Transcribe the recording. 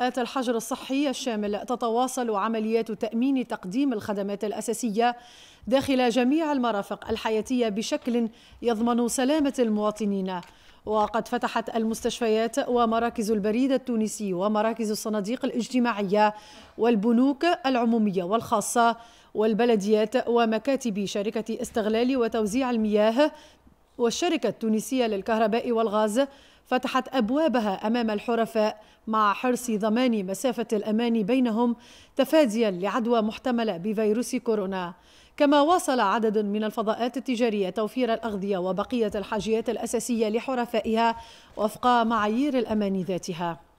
آت الحجر الصحي الشامل تتواصل عمليات تأمين تقديم الخدمات الأساسية داخل جميع المرافق الحياتية بشكل يضمن سلامة المواطنين وقد فتحت المستشفيات ومراكز البريد التونسي ومراكز الصناديق الاجتماعية والبنوك العمومية والخاصة والبلديات ومكاتب شركة استغلال وتوزيع المياه والشركة التونسية للكهرباء والغاز فتحت أبوابها أمام الحرفاء مع حرص ضمان مسافة الأمان بينهم تفاديا لعدوى محتملة بفيروس كورونا كما واصل عدد من الفضاءات التجارية توفير الأغذية وبقية الحاجيات الأساسية لحرفائها وفق معايير الأمان ذاتها